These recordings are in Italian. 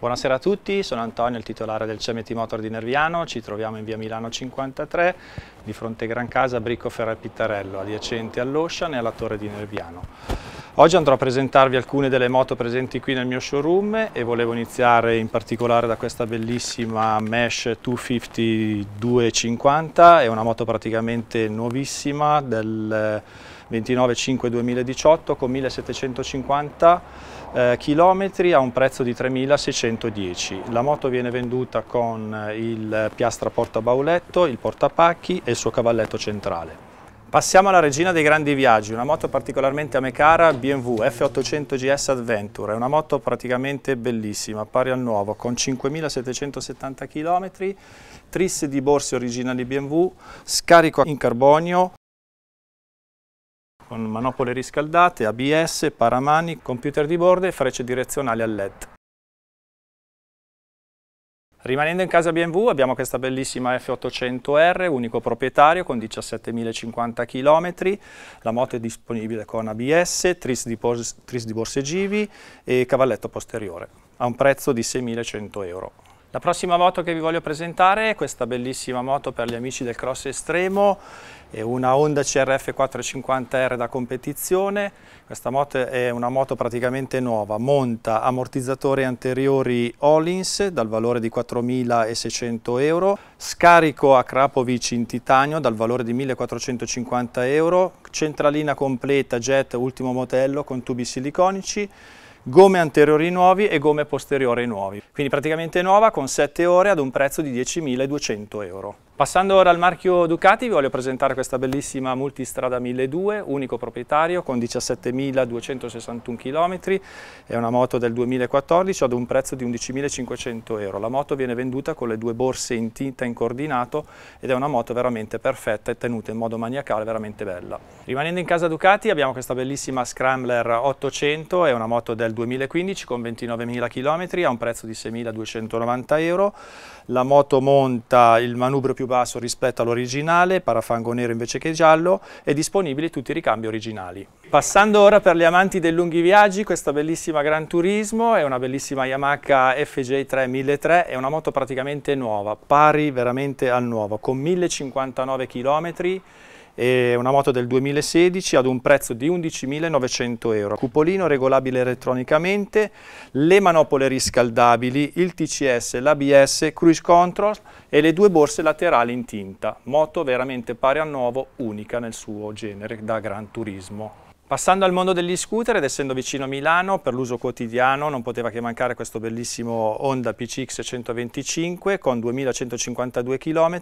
Buonasera a tutti, sono Antonio, il titolare del CMT Motor di Nerviano, ci troviamo in via Milano 53, di fronte Gran Casa, Brico Ferrer Pittarello, adiacente all'Ocean e alla Torre di Nerviano. Oggi andrò a presentarvi alcune delle moto presenti qui nel mio showroom e volevo iniziare in particolare da questa bellissima Mesh 250 250, è una moto praticamente nuovissima del 29-5-2018 con 1750 km eh, a un prezzo di 3610. La moto viene venduta con il piastra porta bauletto, il portapacchi e il suo cavalletto centrale. Passiamo alla regina dei grandi viaggi, una moto particolarmente a me cara, BMW F800 GS Adventure, è una moto praticamente bellissima, pari al nuovo, con 5.770 km, trisse di borse originali BMW, scarico in carbonio, con manopole riscaldate, ABS, paramani, computer di bordo e frecce direzionali a LED. Rimanendo in casa BMW abbiamo questa bellissima F800R, unico proprietario con 17.050 km, la moto è disponibile con ABS, tris di, tris di borse givi e cavalletto posteriore, a un prezzo di 6.100 euro. La prossima moto che vi voglio presentare è questa bellissima moto per gli amici del cross estremo, è una Honda CRF 450R da competizione, questa moto è una moto praticamente nuova, monta ammortizzatori anteriori Olins dal valore di 4.600 euro, scarico a Krapovic in titanio dal valore di 1.450 euro, centralina completa jet ultimo modello con tubi siliconici, gomme anteriori nuovi e gomme posteriori nuovi. Quindi praticamente nuova con 7 ore ad un prezzo di 10.200 euro. Passando ora al marchio Ducati vi voglio presentare questa bellissima multistrada 1200, unico proprietario con 17.261 km, è una moto del 2014 ad un prezzo di 11.500 euro. La moto viene venduta con le due borse in tinta in coordinato ed è una moto veramente perfetta e tenuta in modo maniacale, veramente bella. Rimanendo in casa Ducati abbiamo questa bellissima Scrambler 800, è una moto del 2015 con 29.000 km, a un prezzo di 6.290 euro. La moto monta il manubrio più basso rispetto all'originale, parafango nero invece che giallo e disponibili tutti i ricambi originali. Passando ora per gli amanti dei lunghi viaggi, questa bellissima Gran Turismo è una bellissima Yamaha FJ3 1003, è una moto praticamente nuova, pari veramente al nuovo, con 1059 km e una moto del 2016 ad un prezzo di 11.900 euro. Cupolino regolabile elettronicamente, le manopole riscaldabili, il TCS, l'ABS, cruise control e le due borse laterali in tinta. Moto veramente pari a nuovo, unica nel suo genere da Gran Turismo. Passando al mondo degli scooter ed essendo vicino a Milano per l'uso quotidiano non poteva che mancare questo bellissimo Honda PCX 125 con 2152 km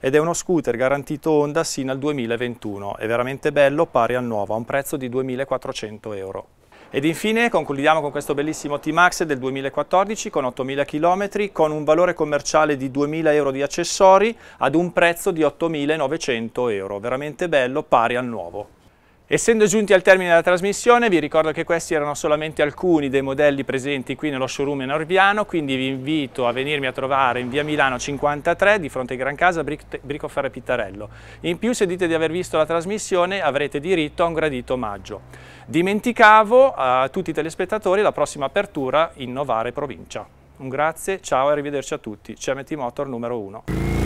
ed è uno scooter garantito Honda sino al 2021, è veramente bello, pari al nuovo, a un prezzo di 2400 euro. Ed infine concludiamo con questo bellissimo T-Max del 2014 con 8.000 km, con un valore commerciale di 2.000 euro di accessori ad un prezzo di 8.900 euro, veramente bello, pari al nuovo. Essendo giunti al termine della trasmissione vi ricordo che questi erano solamente alcuni dei modelli presenti qui nello showroom in Orviano, quindi vi invito a venirmi a trovare in via Milano 53 di fronte a Gran Casa Bricoferre Pittarello. In più se dite di aver visto la trasmissione avrete diritto a un gradito omaggio. Dimenticavo a tutti i telespettatori la prossima apertura in Novare provincia. Un grazie, ciao e arrivederci a tutti. CMT Motor numero 1.